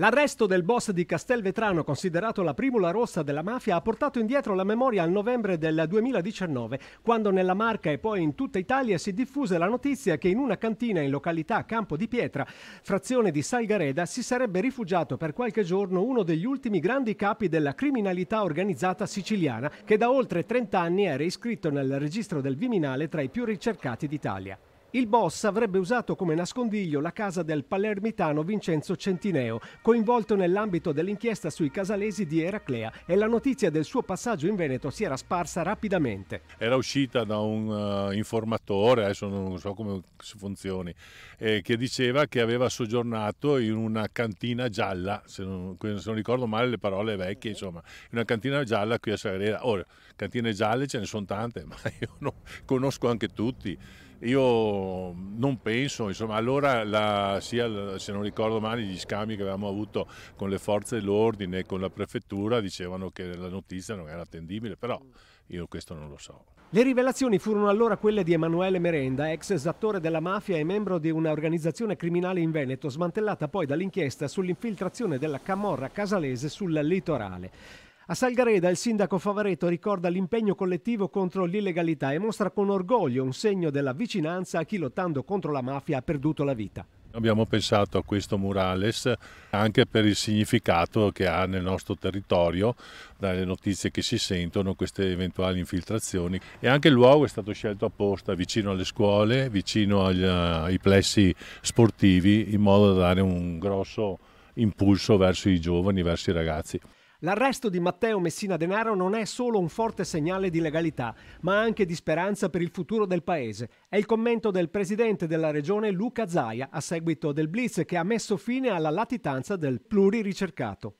L'arresto del boss di Castelvetrano, considerato la primula rossa della mafia, ha portato indietro la memoria al novembre del 2019, quando nella Marca e poi in tutta Italia si diffuse la notizia che in una cantina in località Campo di Pietra, frazione di Salgareda, si sarebbe rifugiato per qualche giorno uno degli ultimi grandi capi della criminalità organizzata siciliana, che da oltre 30 anni era iscritto nel registro del Viminale tra i più ricercati d'Italia. Il boss avrebbe usato come nascondiglio la casa del palermitano Vincenzo Centineo, coinvolto nell'ambito dell'inchiesta sui casalesi di Eraclea e la notizia del suo passaggio in Veneto si era sparsa rapidamente. Era uscita da un uh, informatore, adesso non so come funzioni, eh, che diceva che aveva soggiornato in una cantina gialla, se non, se non ricordo male le parole vecchie, insomma, in una cantina gialla qui a Sagrera. Ora, cantine gialle ce ne sono tante, ma io no, conosco anche tutti io non penso, insomma, allora la, sia, se non ricordo male gli scambi che avevamo avuto con le forze dell'ordine e con la prefettura dicevano che la notizia non era attendibile, però io questo non lo so. Le rivelazioni furono allora quelle di Emanuele Merenda, ex esattore della mafia e membro di un'organizzazione criminale in Veneto, smantellata poi dall'inchiesta sull'infiltrazione della camorra casalese sul litorale. A Salgareda il sindaco Favareto ricorda l'impegno collettivo contro l'illegalità e mostra con orgoglio un segno della vicinanza a chi lottando contro la mafia ha perduto la vita. Abbiamo pensato a questo murales anche per il significato che ha nel nostro territorio, dalle notizie che si sentono, queste eventuali infiltrazioni e anche il luogo è stato scelto apposta vicino alle scuole, vicino agli, eh, ai plessi sportivi in modo da dare un grosso impulso verso i giovani, verso i ragazzi. L'arresto di Matteo Messina Denaro non è solo un forte segnale di legalità, ma anche di speranza per il futuro del paese. È il commento del presidente della regione Luca Zaia a seguito del blitz che ha messo fine alla latitanza del pluriricercato.